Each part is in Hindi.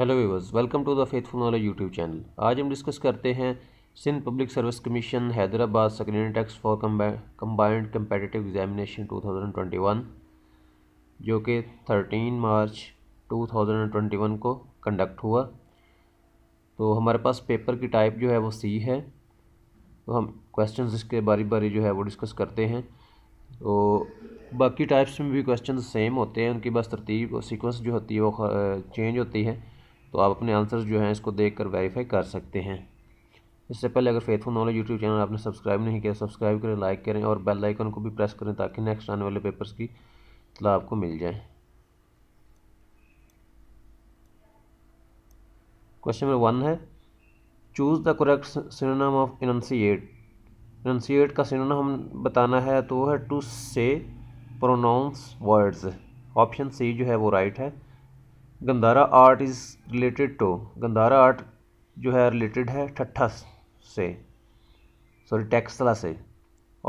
Hello viewers welcome to the Faithful knowledge YouTube channel आज हम डिस्कस करते हैं Sindh public service commission Hyderabad secondary tax for combined competitive examination 2021 जो कि 13 मार्च 2021 को कंडक्ट हुआ तो हमारे पास पेपर की टाइप जो है वो सी है तो हम क्वेश्चंस इसके बारी बारी जो है वो डिस्कस करते हैं तो बाकी टाइप्स में भी क्वेश्चन सेम होते हैं उनकी बस तरतीब और सीक्वेंस जो होती है वो चेंज होती है तो आप अपने आंसर्स जो हैं इसको देख कर वेरीफाई कर सकते हैं इससे पहले अगर फेथफुल नॉलेज यूट्यूब चैनल आपने सब्सक्राइब नहीं किया सब्सक्राइब करें लाइक करें और बेल आइकन को भी प्रेस करें ताकि नेक्स्ट आने वाले पेपर्स की इतला आपको मिल जाए क्वेश्चन नंबर वन है choose the correct synonym of enunciate enunciate का सिनोनम हम बताना है तो है टू से प्रोनाउंस वर्ड्स ऑप्शन सी जो है वो राइट है Gandhara art is related to Gandhara art जो है रिलेटेड है ठट्ठा से सॉरी टैक्सला से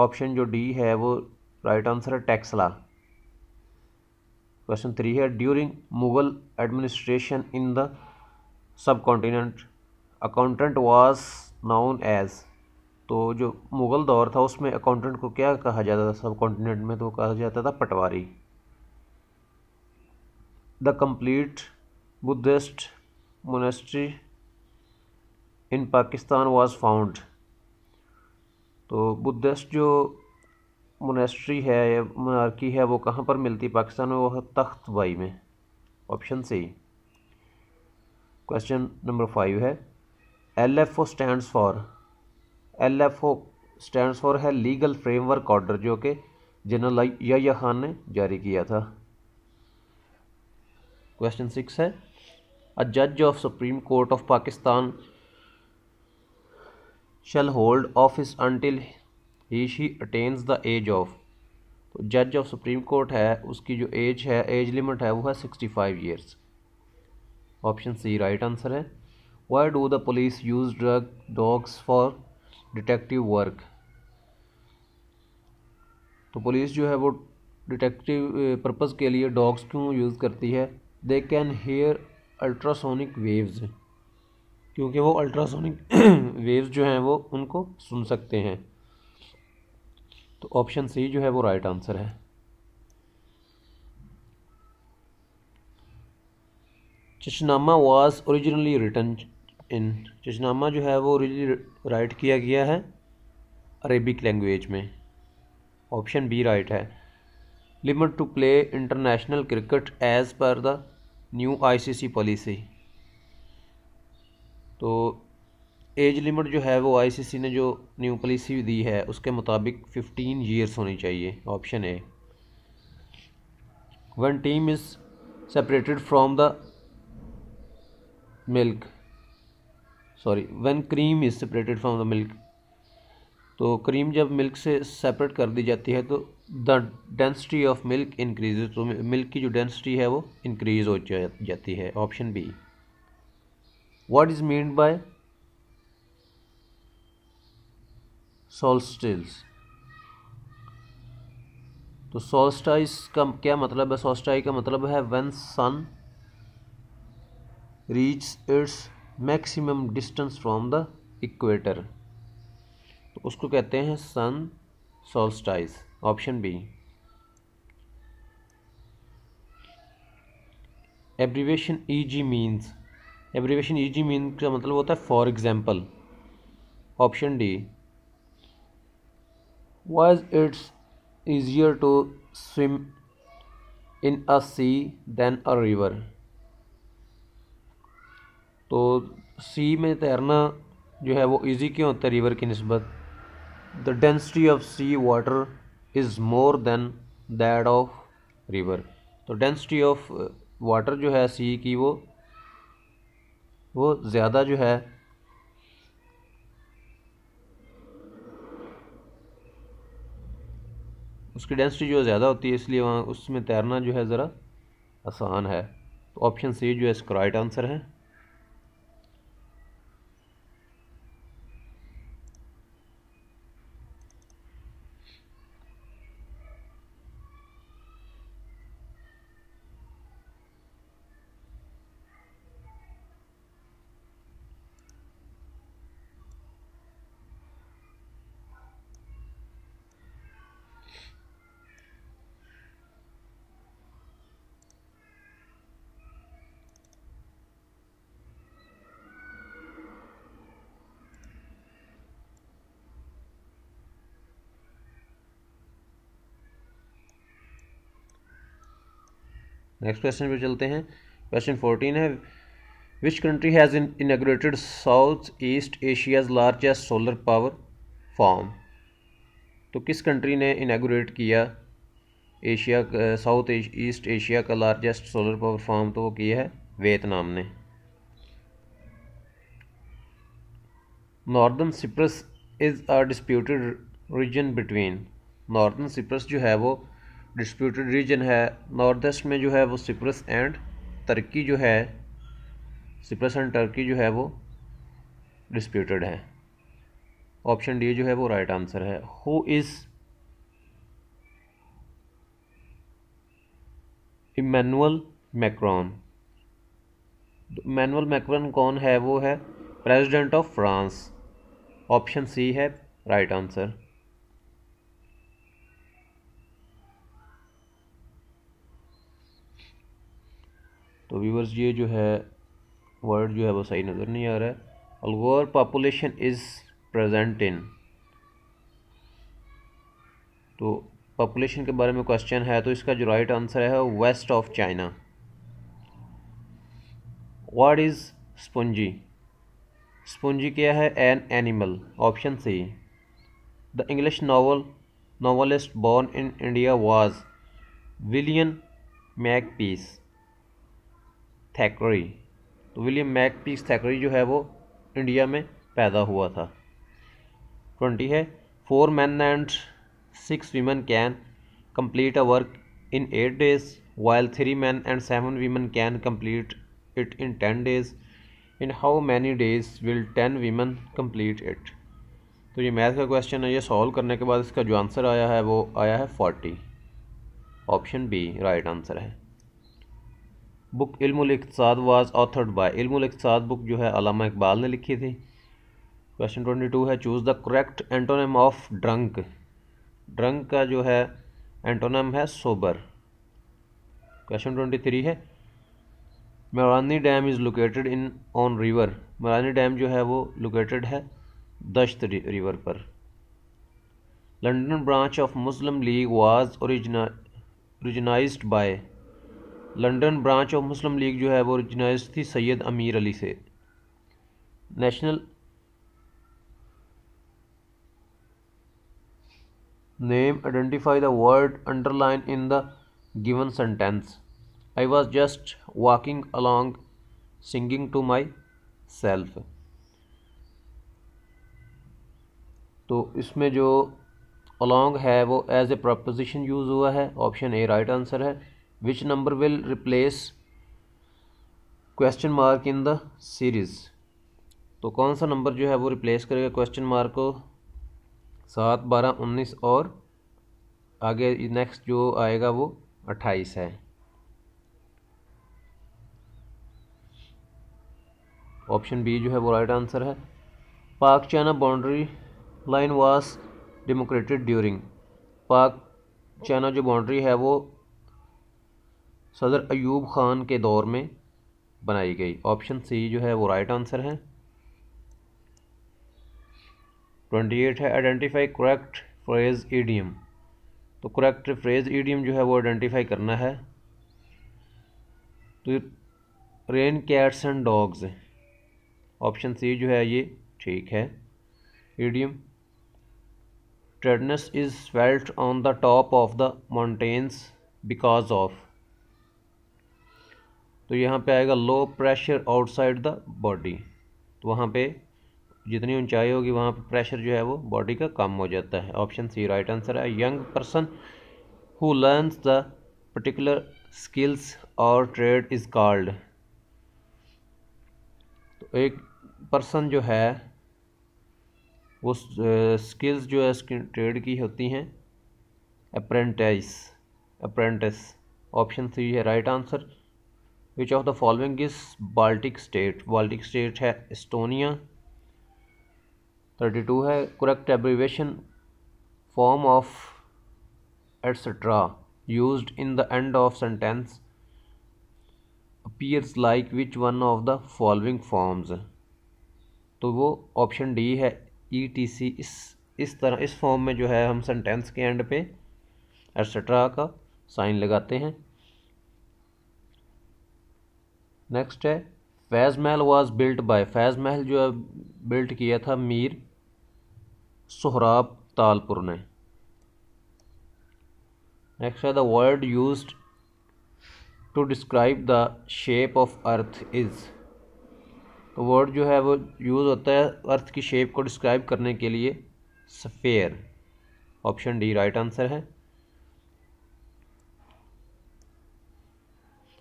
ऑप्शन जो डी है वो राइट आंसर है टैक्सला क्वेश्चन थ्री है during Mughal administration in the subcontinent accountant was known as तो जो मुग़ल दौर था उसमें अकाउंटेंट को क्या कहा जाता था सब कॉन्टिनेंट में तो कहा जाता था patwari the complete Buddhist monastery in Pakistan was found तो बुद्धिस्ट जो मोनेस्ट्री है या मनारकी है वो कहाँ पर मिलती है पाकिस्तान में वो है तख्त बाई में option C question number five है L F O stand for L F O stand for है लीगल फ्रेमवर्क ऑर्डर जो कि जनरल या खान ने जारी किया था क्वेश्चन सिक्स है अ जज of supreme court of Pakistan shall hold office until he she attains the age of तो जज ऑफ सुप्रीम कोर्ट है उसकी जो एज है एज लिमिट है वो है sixty five years option C right answer है why do the police use drug dogs for detective work तो पुलिस जो है वो डिटेक्टिव पर्पज़ eh, के लिए डॉग्स क्यों यूज़ करती है they can hear ultrasonic waves क्योंकि वो अल्ट्रासोनिक वेव्स जो हैं वो उनको सुन सकते हैं तो ऑप्शन सी जो है वो राइट right आंसर है Chachnama was originally written in Chachnama जो है वो ओरिजिनली राइट किया गया है अरेबिक लैंग्वेज में ऑप्शन बी राइट है limit to play international cricket as per the new ICC policy तो एज लिमिट जो है वो आईसीसी ने जो न्यू पॉलिसी दी है उसके मुताबिक फिफ्टीन ईयर्स होनी चाहिए ऑप्शन ए वन टीम is separated from the milk sorry when cream is separated from the milk तो क्रीम जब मिल्क से सेपरेट कर दी जाती है तो the density of milk increase तो मिल्क की जो डेंसिटी है वो इंक्रीज हो जाती है option B what is mean by solstice तो सोलस्टाइस का क्या मतलब है सोलस्टाई का मतलब है when sun reach its maximum distance from the equator उसको कहते हैं sun solstice option B abbreviation E G means abbreviation E G mean का मतलब होता है for example option D why's it's easier to swim in a sea than a river तो सी में तैरना जो है वो ईजी क्यों होता है रिवर की नस्बत the density of sea water is more than that of river तो डेंसिटी ऑफ वाटर जो है सी की वो वो ज़्यादा जो है उसकी डेंसिटी जो ज़्यादा होती है इसलिए वहाँ उसमें तैरना जो है ज़रा आसान है तो ऑप्शन सी जो है इसका राइट आंसर है नेक्स्ट क्वेश्चन पे चलते हैं क्वेश्चन फोर्टीन है which country has inaugurated south east Asia's largest solar power farm तो किस कंट्री ने इनाग्रेट किया एशिया साउथ ईस्ट एशिया का लार्जेस्ट सोलर पावर फार्म तो वो किया है वियतनाम ने northern Cyprus is a disputed region between northern Cyprus जो है वो डिस्प्यूटेड रीजन है नॉर्थ ईस्ट में जो है वो सिप्रस एंड टर्की जो है सिप्रस एंड टर्की जो है वो डिस्प्यूटेड है ऑप्शन डी जो है वो राइट right आंसर है who is Emmanuel Macron Emmanuel Macron कौन है वो है president of France option C है राइट right आंसर तो व्यूवर्स ये जो है वर्ड जो है वो सही नज़र नहीं आ रहा है अलगोर पॉपुलेशन इज़ प्रेजेंट इन तो पॉपुलेशन के बारे में क्वेश्चन है तो इसका जो राइट आंसर है west of China what is spongy spongy क्या है an animal option C the English novel novelist born in India was William Makepeace Thackeray तो विलियम मैक पीस थैकड़ी जो है वो इंडिया में पैदा हुआ था ट्वेंटी है four man and six women can complete a work in eight days while three man and seven women can complete it in ten days in how many days will ten women complete it तो ये मैथ का क्वेश्चन है ये सॉल्व करने के बाद इसका जो आंसर आया है वो आया है forty option B right answer है book Ilmsad was authored by Ilmsad book जो है अलामा इकबाल ने लिखी थी क्वेश्चन ट्वेंटी टू है choose the correct antonym of drunk drunk का जो है एंटोनम है सोबर क्वेश्चन ट्वेंटी थ्री है Mirani dam is located in on river Mirani dam जो है वो लोकेटेड है दश्त रिवर पर London branch of Muslim League was organized by London branch of Muslim League जो है वो ओरिजिनाइज थी सैयद अमीर अली से national name identify the word underline in the given sentence I was just walking along singing to myself तो इसमें जो अलॉन्ग है वो एज ए प्रपोजिशन यूज हुआ है ऑप्शन ए राइट आंसर है which number will replace question mark in the series तो कौन सा नंबर जो है वो रिप्लेस करेगा क्वेश्चन मार्क को सात बारह उन्नीस और आगे नेक्स्ट जो आएगा वो अट्ठाईस है ऑप्शन बी जो है वो राइट आंसर है पाक China boundary line was demarcated during Pak China जो बाउंड्री है वो सदर अयूब ख़ान के दौर में बनाई गई ऑप्शन सी जो है वो राइट आंसर है ट्वेंटी एट है आइडेंटिफाई करेक्ट फ्रेज ईडियम तो करेक्ट फ्रेज ईडियम जो है वो आइडेंटिफाई करना है तो rain cats and dogs option C जो है ये ठीक है idiom tiredness is felt on the top of the mountains because of तो यहाँ पे आएगा low pressure outside the body तो वहाँ पे जितनी ऊंचाई होगी वहाँ पे प्रेशर जो है वो बॉडी का कम हो जाता है ऑप्शन सी राइट आंसर है young person who learns the particular skills और ट्रेड इज़ कॉल्ड तो एक पर्सन जो है वो स्किल्स जो है ट्रेड की होती हैं अप्रेंटिस अप्रेंटिस ऑप्शन सी है right answer which of the following is Baltic state Baltic state है इस्टोनिया थर्टी टू है correct abbreviation form of et cetera use in the end of sentence appears like which one of the following forms तो वो ऑप्शन डी है ई टी सी इस इस तरह इस फॉर्म में जो है हम सेंटेंस के एंड पे एट्सट्रा का साइन लगाते हैं नेक्स्ट है फैज़ महल वाज बिल्ट बाय फैज़ महल जो है बिल्ट किया था मीर सुहराब तालपुर ने नेक्स्ट है the word use to describe the shape of earth is तो वर्ड जो है वो यूज़ होता है अर्थ की शेप को डिस्क्राइब करने के लिए sphere option D right answer है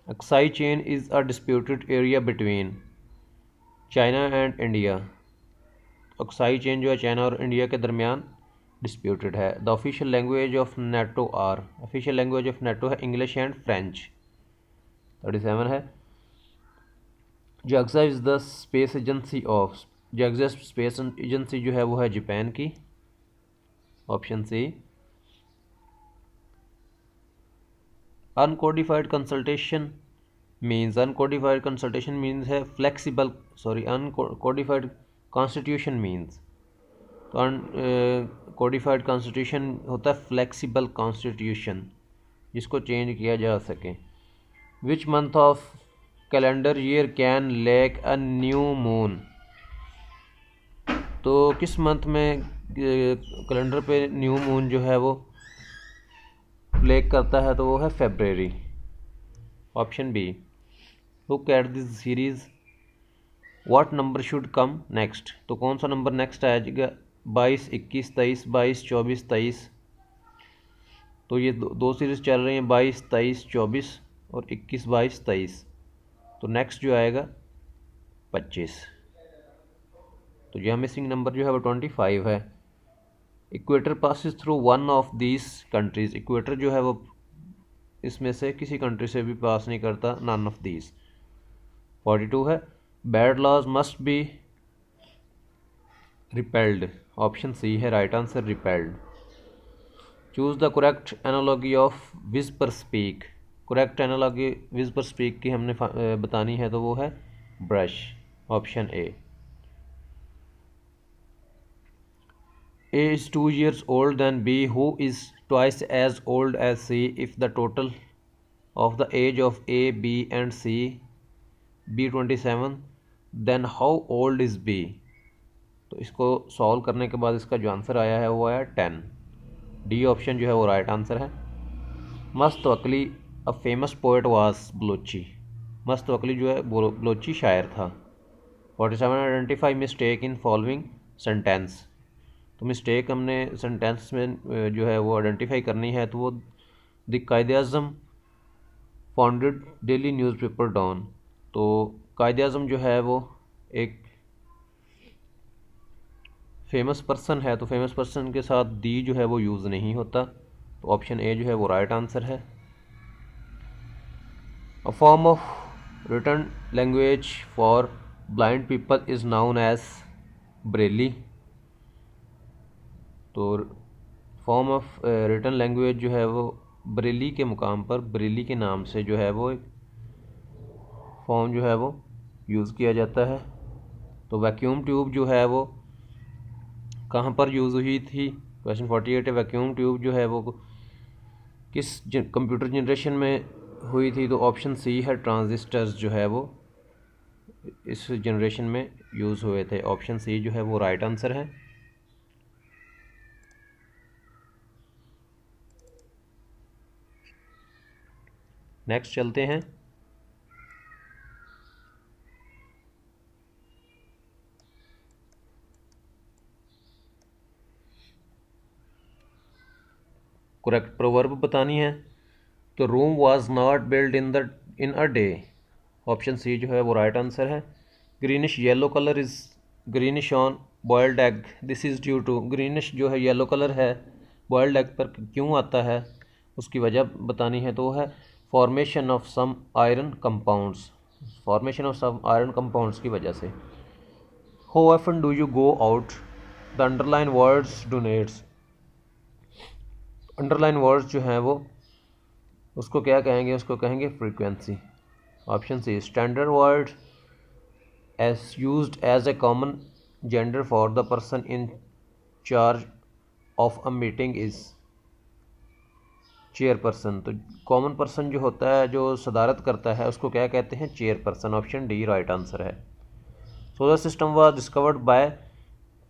Aksai Chin is a disputed area between China and India Aksai Chin जो है चाइना और इंडिया के दरमियान डिस्प्यूटेड है the official language of NATO are official language of NATO है English and French thirty seven है JAXA is the space agency of JAXA space agency जो है वो है जापान की option C uncodified consultation means uncodified consultation means है flexible sorry uncodified constitution means codified constitution होता है फ्लैक्सीबल कॉन्स्टिट्यूशन जिसको चेंज किया जा सके which month of calendar year can lack a new moon तो किस मंथ में कैलेंडर पे न्यू मून जो है वो प्लेग करता है तो वो है February option B look at this series what number should come next तो कौन सा नंबर नेक्स्ट आएगा बाईस इक्कीस तेईस बाईस चौबीस तेईस तो ये दो, दो सीरीज़ चल रही हैं बाईस तेईस चौबीस और इक्कीस बाईस तेईस तो नेक्स्ट जो आएगा पच्चीस तो यह मिसिंग नंबर जो है वो ट्वेंटी फाइव है equator passes through one of these countries equator जो है वो इसमें से किसी कंट्री से भी पास नहीं करता none of these forty two है bad laws must be repealed option C है right answer repealed choose the correct analogy of whisper speak correct analogy Vij whisper speak की हमने बतानी है तो वो है brush option A is two years old than B who is twice as old as C if the total of the age of A B and C be twenty seven then how old is B तो इसको सॉल्व करने के बाद इसका जो आंसर आया है वो है टेन डी ऑप्शन जो है वो राइट आंसर है मस्त वकली अ फेमस पोइट वास बलोची मस्त वकली जो है बलोची शायर था forty seven identify mistake in following sentence तो मिस्टेक हमने सेंटेंस में जो है वो आइडेंटिफाई करनी है तो वो दायद कायद अजम फाउंडेड डेली न्यूज़पेपर डॉन तो कायद अजम जो है वो एक फेमस पर्सन है तो फेमस पर्सन के साथ दी जो है वो यूज़ नहीं होता तो ऑप्शन ए जो है वो राइट आंसर है a form of written language for blind people is known as Braille तो फॉर्म ऑफ रिटर्न लैंग्वेज जो है वो बरेली के मुकाम पर बरेली के नाम से जो है वो एक फॉर्म जो है वो यूज़ किया जाता है तो वैक्यूम ट्यूब जो है वो कहाँ पर यूज़ हुई थी question forty eight vacuum tube जो है वो किस कंप्यूटर जनरेशन में हुई थी तो ऑप्शन सी है ट्रांजिस्टर्स जो है वो इस जनरेशन में यूज़ हुए थे ऑप्शन सी जो है वो राइट आंसर है नेक्स्ट चलते हैं करेक्ट प्रोवर्ब बतानी है तो Rome was not build in the in a day option C जो है वो राइट right आंसर है greenish yellow colour is greenish on boiled egg this is due to greenish जो है येलो कलर है बॉयल्ड एग पर क्यों आता है उसकी वजह बतानी है तो है formation of some iron compounds formation of some iron compounds की वजह से हो F N do you go out the underline words denotes underline words जो हैं वो उसको क्या कहेंगे उसको कहेंगे frequency option C standard word as use as a common gender for the person in charge of a meeting is chair person तो कॉमन पर्सन जो होता है जो सदारत करता है उसको क्या कहते हैं chair person option D right answer है solar system was discovered by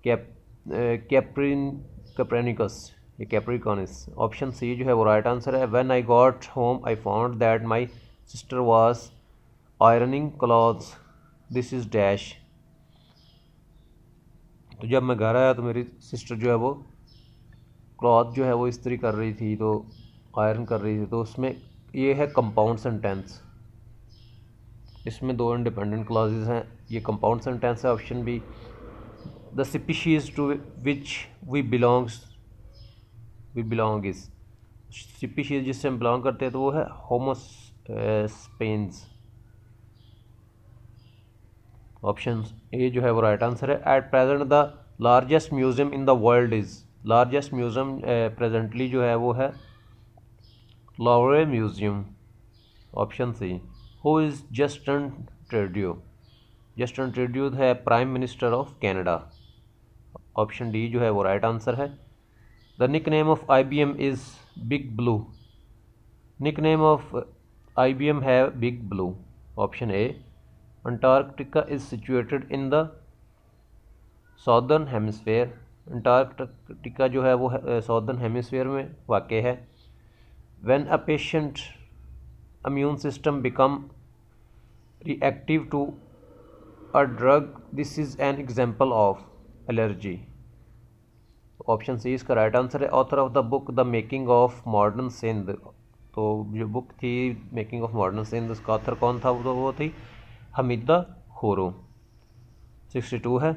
Copernicus Copernicus ये कैप्रिकॉनिस ऑप्शन सी जो है वो राइट आंसर है when I got home I found that my sister was ironing clothes this is dash तो जब मैं घर आया तो मेरी सिस्टर जो है वो क्लॉथ जो है वो इस्त्री कर रही थी तो आयरन कर रही थी तो उसमें ये है कंपाउंड सेंटेंस इसमें दो इंडिपेंडेंट क्लाजेज हैं ये कंपाउंड सेंटेंस है option B the species to which we belongs we belong is species जिससे हम बिलोंग करते हैं तो वो है होमोस्पेन्स ऑप्शन ए जो है वो राइट आंसर है at present the largest museum in the world is largest museum presently जो है वो है Louvre museum option C who is Justin Trudeau Justin Trudeau है prime minister of Canada option D जो है वो राइट आंसर है the nick name of I B M is big blue nick name of I B M है big blue option A Antarctica is situated in the southern hemisphere Antarctica जो है वो सॉदर्न eh, हेमिसफेयर में वाक़ है when a patient immune system become reactive to a drug this is an example of allergy option C इसका राइट आंसर है author of the book the making of modern Sindh तो जो बुक थी मेकिंग ऑफ मॉडर्न सिंध उसका ऑथर कौन था वो तो वो थी हमीदा खोरो सिक्सटी टू है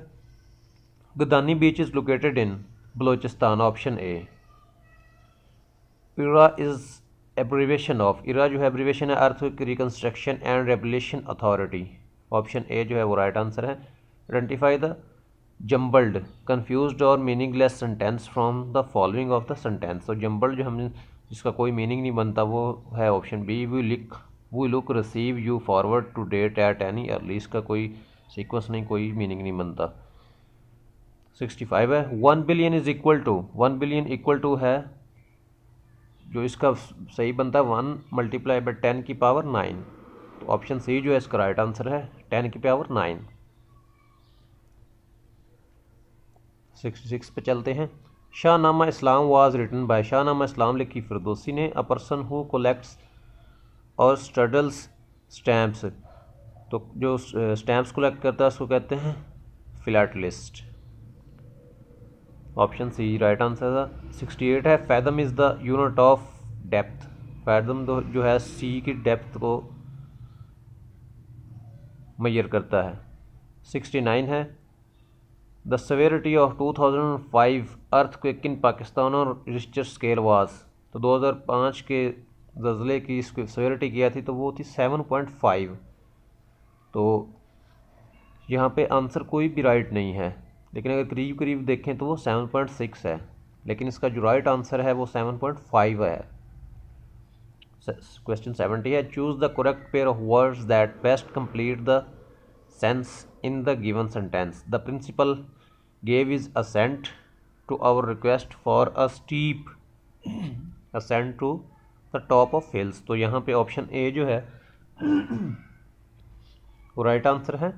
Gadani beach is located in Balochistan option A ERA is abbreviation of ERA जो है एब्रीवेशन है earth reconstruction and regulation authority option A जो है वो राइट आंसर है आइडेंटिफाई द जम्बल्ड कन्फ्यूज और meaningless sentence from the following of the sentence तो जम्बल्ड जो हम जिसका कोई मीनिंग नहीं बनता वो है option B we lick we look receive you forward to date at any early इसका कोई सीक्वेंस नहीं कोई मीनिंग नहीं बनता सिक्सटी फाइव है one billion is equal to one billion equal to है जो इसका सही बनता है वन मल्टीप्लाई बाई टेन की पावर नाइन तो ऑप्शन सी जो है इसका राइट आंसर है टेन की पावर नाइन सिक्सटी सिक्स पे चलते हैं Shahnama Islam was written by Shahnama Islam लिखी फिरदोसी ने अ पर्सन हु कोलेक्ट्स और स्टडल्स स्टैम्प्स तो जो स्टैम्प्स कलेक्ट करता है उसको कहते हैं flat list option C right answer था सिक्सटी एट है fathom is the unit of depth fathom तो जो है सी की डेप्थ को मैयर करता है सिक्सटी नाइन है the severity of two thousand five earthquake in Pakistan और रिस्टर स्केल वाज तो दो हज़ार पाँच के जजले की सवेरिटी किया थी तो वो थी सेवन पॉइंट फाइव तो यहाँ पे आंसर कोई भी राइट नहीं है लेकिन अगर करीब करीब देखें तो वो सेवन पॉइंट सिक्स है लेकिन इसका जो राइट आंसर है वो सेवन पॉइंट फाइव है क्वेश्चन सेवेंटी है choose the correct pair of words that best complete the sense in the given sentence the principal gave is assent to our request for a steep ascent to the top of hills तो यहाँ पे ऑप्शन ए जो है वो राइट आंसर है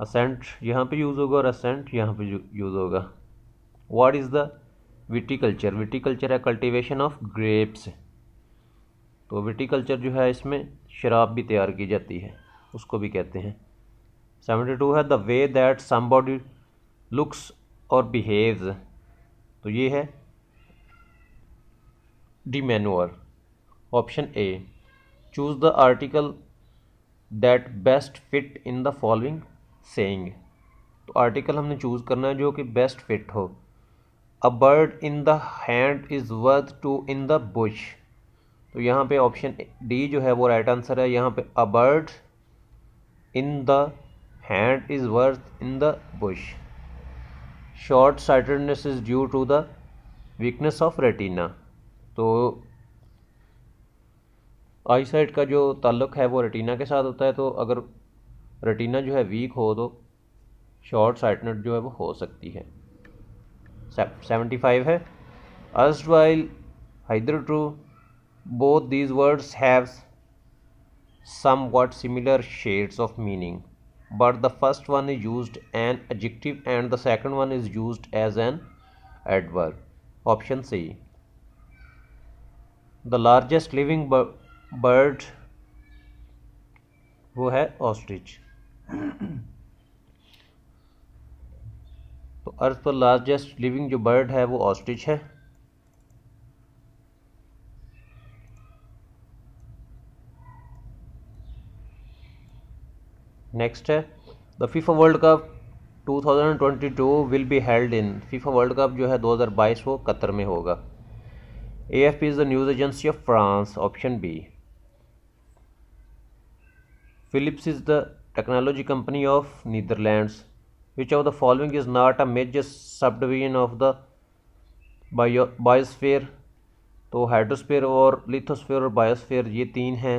असेंट यहाँ पे यूज़ होगा और असेंट यहाँ पे यूज़ होगा what is the viticulture viticulture है कल्टिवेशन ऑफ ग्रेप्स तो विटिकल्चर जो है इसमें शराब भी तैयार की जाती है उसको भी कहते हैं सेवेंटी टू है the way that somebody looks और बिहेव्स तो ये है the manner option A choose the article that best fit in the following saying तो आर्टिकल हमने चूज़ करना है जो कि बेस्ट फिट हो a bird in the hand is worth two in the bush तो यहाँ पे ऑप्शन डी जो है वो राइट आंसर है यहाँ पे a bird in the hand is worth in the bush short sightedness is due to the weakness of retina तो आई साइट का जो ताल्लुक है वो रेटिना के साथ होता है तो अगर रटीना जो है वीक हो तो शॉर्ट साइटनेट जो है वो हो सकती है सेवेंटी फाइव है erstwhile true both these words have somewhat similar shades of meaning but the first one is use an adjective and the second one is use as an adverb option C the largest living bird वो है ऑस्ट्रिच तो अर्थ पर लार्जेस्ट लिविंग जो बर्ड है वो ऑस्ट्रिच है नेक्स्ट है the FIFA world cup 2022 will be held in FIFA world cup जो है 2022 वो कतर में होगा A F P is the news agency of France option B Philips is the technology company of netherlands which of the following is not a major subdivision of the bio biosphere तो हाइड्रोस्फेयर और लिथोस्फेयर और बायोस्फेयर ये तीन हैं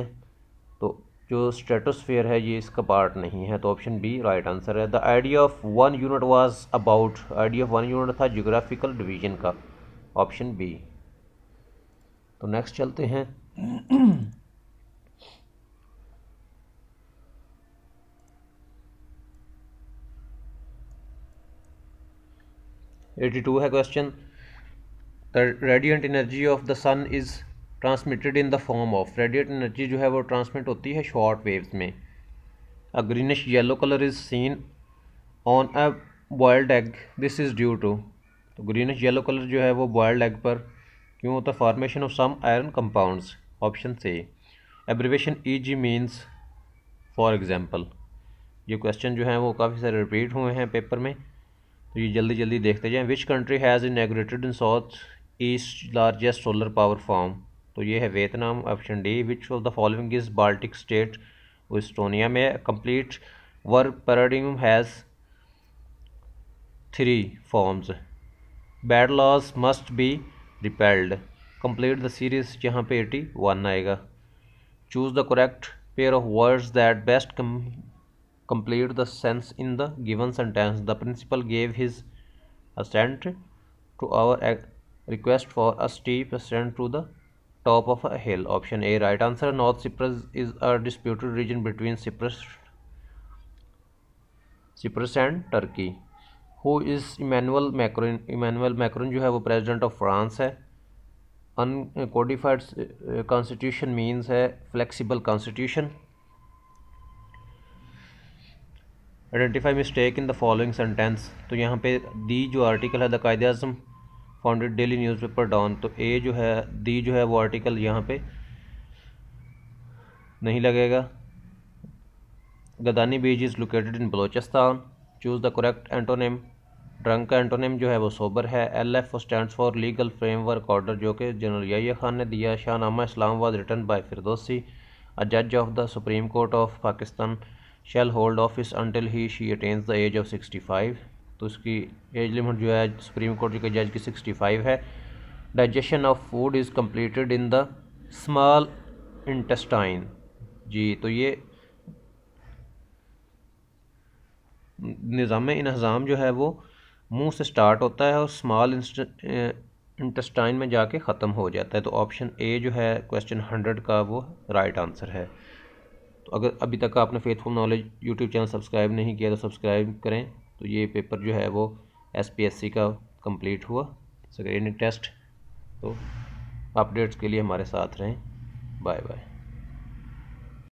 तो जो स्ट्रेटोस्फेयर है ये इसका पार्ट नहीं है तो ऑप्शन बी राइट आंसर है the idea of one unit was about idea of one unit था जोग्राफिकल डिवीजन का ऑप्शन बी तो नेक्स्ट चलते हैं 82 है question the radiant energy of the sun is transmitted in the form of radiant energy जो है वो ट्रांसमिट होती है शॉर्ट वेव्स में a greenish yellow colour is seen on a boiled egg this is due to तो ग्रीनिश येलो कलर जो है वो बॉयल्ड एग पर क्यों होता है formation of some iron compound option से abbreviation E G means for example ये क्वेश्चन जो है वो काफ़ी सारे रिपीट हुए हैं पेपर में तो ये जल्दी जल्दी देखते जाएँ which country has inaugurated in south east largest solar power farm तो ये है Vietnam option D which of the following is Baltic state Estonia में complete work paradigm has three forms bad laws must be repealed complete the series यहाँ पे एटी वन आएगा choose the correct pair of words that best complete the sense in the given sentence. The principal gave his assent to our request for a steep ascent to the top of a hill. Option A, right answer. North Cyprus is a disputed region between Cyprus, Cyprus and Turkey. Who is Emmanuel Macron? Emmanuel Macron you have a president of France a uncodified uh, constitution means a flexible constitution. Identify mistake in the following sentence तो यहाँ पे दी जो आर्टिकल है द कायद अजम फाउंडेड डेली न्यूज़पेपर डॉन तो ए जो है दी जो है वो आर्टिकल यहाँ पे नहीं लगेगा Gadani beach is located in Balochistan choose the correct antonym drunk का एंटोनेम जो है वो सोबर है L F stand for legal framework order जो कि जनरल याहिया खान ने दिया Shahnama Islamabad written by Firdausi a जज of the supreme court of Pakistan shall hold office until he she attains the age of sixty five तो इसकी एज लिमिट जो है सुप्रीम कोर्ट के जज की सिक्सटी फाइव है digestion of food is completed in the small intestine जी तो ये निज़ाम इन्हज़ाम जो है वो मुंह से स्टार्ट होता है और स्मॉल इंटेस्टाइन में जाके ख़त्म हो जाता है तो ऑप्शन ए जो है क्वेश्चन हंड्रेड का वो राइट right आंसर है तो अगर अभी तक आपने faithful knowledge YouTube channel subscribe नहीं किया तो सब्सक्राइब करें तो ये पेपर जो है वो एसपीएससी का कंप्लीट हुआ सेकेंडरी टेस्ट तो अपडेट्स के लिए हमारे साथ रहें बाय बाय